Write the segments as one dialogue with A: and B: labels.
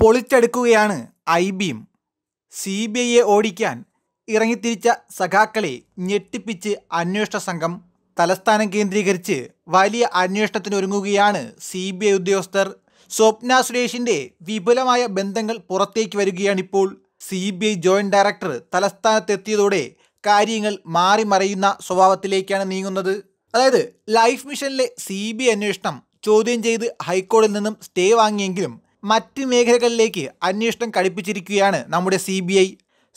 A: പൊളിച്ചെടുക്കുകയാണ് I ബിയും C B ഐയെ ഓടിക്കാൻ ഇറങ്ങിത്തിരിച്ച സഖാക്കളെ ഞെട്ടിപ്പിച്ച് അന്വേഷണ സംഘം തലസ്ഥാനം കേന്ദ്രീകരിച്ച് വലിയ അന്വേഷണത്തിന് ഒരുങ്ങുകയാണ് സി ബി ഐ ഉദ്യോഗസ്ഥർ സ്വപ്ന സുരേഷിന്റെ വിപുലമായ ബന്ധങ്ങൾ പുറത്തേക്ക് വരികയാണിപ്പോൾ C B I joint director തലസ്ഥാനത്തെത്തിയതോടെ കാര്യങ്ങൾ മാറിമറിയുന്ന സ്വഭാവത്തിലേക്കാണ് നീങ്ങുന്നത് അതായത് ലൈഫ് മിഷനിലെ സി ബി ഐ അന്വേഷണം ചോദ്യം ചെയ്ത് ഹൈക്കോടതിയിൽ നിന്നും സ്റ്റേ വാങ്ങിയെങ്കിലും മറ്റ് മേഖലകളിലേക്ക് അന്വേഷണം കടുപ്പിച്ചിരിക്കുകയാണ് നമ്മുടെ സി ബി ഐ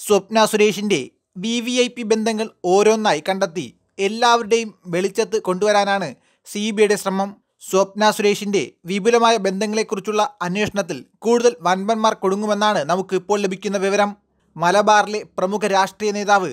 A: സ്വപ്ന സുരേഷിൻ്റെ വി വി ഐ പി ബന്ധങ്ങൾ ഓരോന്നായി കണ്ടെത്തി എല്ലാവരുടെയും വെളിച്ചത്ത് കൊണ്ടുവരാനാണ് സി ബി ഐയുടെ ശ്രമം സ്വപ്ന സുരേഷിൻ്റെ വിപുലമായ ബന്ധങ്ങളെക്കുറിച്ചുള്ള അന്വേഷണത്തിൽ കൂടുതൽ വൻപന്മാർ കൊടുങ്ങുമെന്നാണ് നമുക്ക് ഇപ്പോൾ ലഭിക്കുന്ന വിവരം മലബാറിലെ പ്രമുഖ രാഷ്ട്രീയ നേതാവ്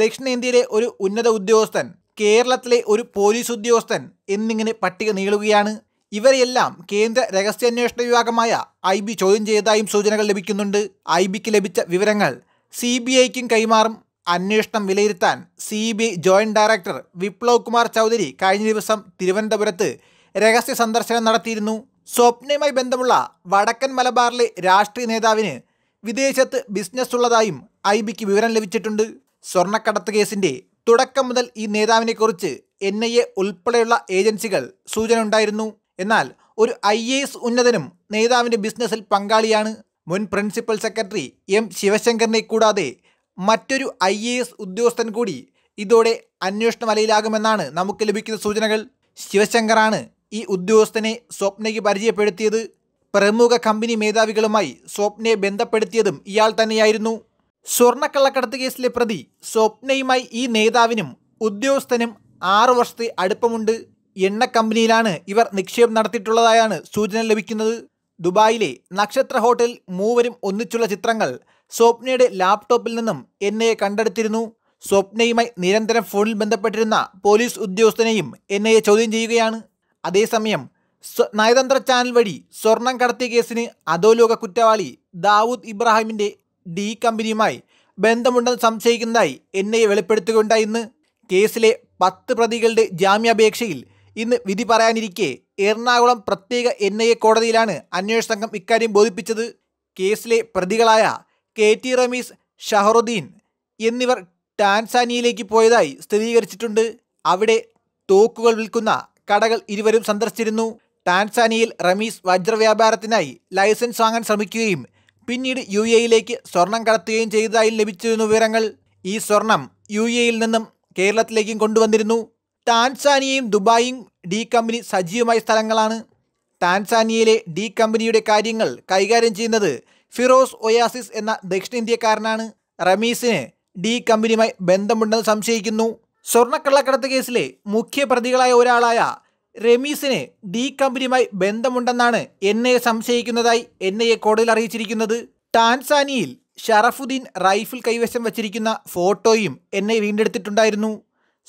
A: ദക്ഷിണേന്ത്യയിലെ ഒരു ഉന്നത ഉദ്യോഗസ്ഥൻ കേരളത്തിലെ ഒരു പോലീസ് ഉദ്യോഗസ്ഥൻ എന്നിങ്ങനെ പട്ടിക നീളുകയാണ് ഇവരെയെല്ലാം കേന്ദ്ര രഹസ്യാന്വേഷണ വിഭാഗമായ ഐ ബി ചോദ്യം ചെയ്തതായും സൂചനകൾ ലഭിക്കുന്നുണ്ട് ഐ ബിക്ക് ലഭിച്ച വിവരങ്ങൾ സി ബി ഐക്കും കൈമാറും അന്വേഷണം വിലയിരുത്താൻ C B I joint director Viplav Kumar Chaudhary കഴിഞ്ഞ ദിവസം തിരുവനന്തപുരത്ത് രഹസ്യ സന്ദർശനം നടത്തിയിരുന്നു സ്വപ്നയുമായി ബന്ധമുള്ള വടക്കൻ മലബാറിലെ രാഷ്ട്രീയ നേതാവിന് വിദേശത്ത് ബിസിനസ് ഉള്ളതായും ഐ ബിക്ക് വിവരം ലഭിച്ചിട്ടുണ്ട് സ്വർണ്ണക്കടത്ത് കേസിൻ്റെ തുടക്കം മുതൽ ഈ നേതാവിനെക്കുറിച്ച് എൻ ഐ എ ഉൾപ്പെടെയുള്ള ഏജൻസികൾ സൂചന ഉണ്ടായിരുന്നു എന്നാൽ ഒരു ഐ എ എസ് ഉന്നതനും നേതാവിൻ്റെ ബിസിനസ്സിൽ പങ്കാളിയാണ് മുൻ പ്രിൻസിപ്പൽ സെക്രട്ടറി എം ശിവശങ്കറിനെ കൂടാതെ മറ്റൊരു ഐ എ എസ് ഉദ്യോഗസ്ഥൻ കൂടി ഇതോടെ അന്വേഷണ വലയിലാകുമെന്നാണ് നമുക്ക് ലഭിക്കുന്ന സൂചനകൾ ശിവശങ്കറാണ് ഈ ഉദ്യോഗസ്ഥനെ സ്വപ്നയ്ക്ക് പരിചയപ്പെടുത്തിയത് പ്രമുഖ കമ്പനി മേധാവികളുമായി സ്വപ്നയെ ബന്ധപ്പെടുത്തിയതും ഇയാൾ തന്നെയായിരുന്നു സ്വർണ്ണക്കള്ളക്കടത്ത് കേസിലെ പ്രതി സ്വപ്നയുമായി ഈ നേതാവിനും ഉദ്യോഗസ്ഥനും ആറു വർഷത്തെ അടുപ്പമുണ്ട് എണ്ണ കമ്പനിയിലാണ് ഇവർ നിക്ഷേപം നടത്തിയിട്ടുള്ളതായാണ് സൂചന ലഭിക്കുന്നത് ദുബായിലെ നക്ഷത്ര ഹോട്ടലിൽ മൂവരും ഒന്നിച്ചുള്ള ചിത്രങ്ങൾ സ്വപ്നയുടെ ലാപ്ടോപ്പിൽ നിന്നും എൻ കണ്ടെടുത്തിരുന്നു സ്വപ്നയുമായി നിരന്തരം ഫോണിൽ ബന്ധപ്പെട്ടിരുന്ന പോലീസ് ഉദ്യോഗസ്ഥനെയും എൻ ഐ ചോദ്യം ചെയ്യുകയാണ് അതേസമയം നയതന്ത്ര ചാനൽ വഴി സ്വർണം കടത്തിയ കേസിന് അധോലോക കുറ്റവാളി ദാവൂദ് ഇബ്രാഹിമിൻ്റെ ഡി കമ്പനിയുമായി ബന്ധമുണ്ടെന്ന് സംശയിക്കുന്നതായി എൻ ഐ വെളിപ്പെടുത്തുകയുണ്ടായി ഇന്ന് കേസിലെ പത്ത് പ്രതികളുടെ ജാമ്യാപേക്ഷയിൽ ഇന്ന് വിധി പറയാനിരിക്കെ എറണാകുളം പ്രത്യേക എൻ ഐ എ കോടതിയിലാണ് അന്വേഷണ സംഘം ഇക്കാര്യം ബോധിപ്പിച്ചത് കേസിലെ പ്രതികളായ കെ ടി റമീസ് ഷഹറുദ്ദീൻ എന്നിവർ ടാൻസാനിയയിലേക്ക് പോയതായി സ്ഥിരീകരിച്ചിട്ടുണ്ട് അവിടെ തോക്കുകൾ വിൽക്കുന്ന കടകൾ ഇരുവരും സന്ദർശിച്ചിരുന്നു ടാൻസാനിയയിൽ റമീസ് വജ്രവ്യാപാരത്തിനായി ലൈസൻസ് വാങ്ങാൻ ശ്രമിക്കുകയും പിന്നീട് യു എയിലേക്ക് സ്വർണം കടത്തുകയും ചെയ്തതായി ലഭിച്ചിരുന്നു വിവരങ്ങൾ ഈ സ്വർണം യു എയിൽ നിന്നും കേരളത്തിലേക്കും കൊണ്ടുവന്നിരുന്നു ടാൻസാനിയയും ദുബായും ഡി കമ്പനി സജീവമായ സ്ഥലങ്ങളാണ് ടാൻസാനിയയിലെ ഡി കമ്പനിയുടെ കാര്യങ്ങൾ കൈകാര്യം ചെയ്യുന്നത് ഫിറോസ് ഒയാസിസ് എന്ന ദക്ഷിണേന്ത്യക്കാരനാണ് റമീസിന് ഡി കമ്പനിയുമായി ബന്ധമുണ്ടെന്ന് സംശയിക്കുന്നു സ്വർണ്ണക്കള്ളക്കടത്ത് കേസിലെ മുഖ്യ പ്രതികളായ ഒരാളായ റമീസിന് ഡി കമ്പനിയുമായി ബന്ധമുണ്ടെന്നാണ് എൻ ഐ സംശയിക്കുന്നതായി എൻ ഐ എ കോടതിയിൽ അറിയിച്ചിരിക്കുന്നത് ടാൻസാനിയിൽ ഷറഫുദ്ദീൻ റൈഫിൾ കൈവശം വച്ചിരിക്കുന്ന ഫോട്ടോയും എൻ ഐ വീണ്ടെടുത്തിട്ടുണ്ടായിരുന്നു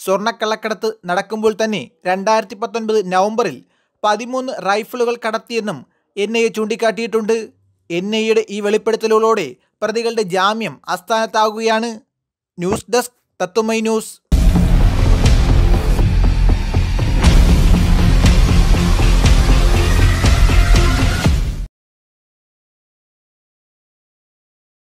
A: സ്വർണ്ണക്കള്ളക്കടത്ത് നടക്കുമ്പോൾ തന്നെ രണ്ടായിരത്തി പത്തൊൻപത് നവംബറിൽ പതിമൂന്ന് റൈഫിളുകൾ കടത്തിയെന്നും എൻ ഐ എ ചൂണ്ടിക്കാട്ടിയിട്ടുണ്ട് എൻ ഐയുടെ ഈ വെളിപ്പെടുത്തലുകളോടെ പ്രതികളുടെ ജാമ്യം അസ്ഥാനത്താകുകയാണ് ന്യൂസ് ഡെസ്ക് തത്തുമൈ ന്യൂസ്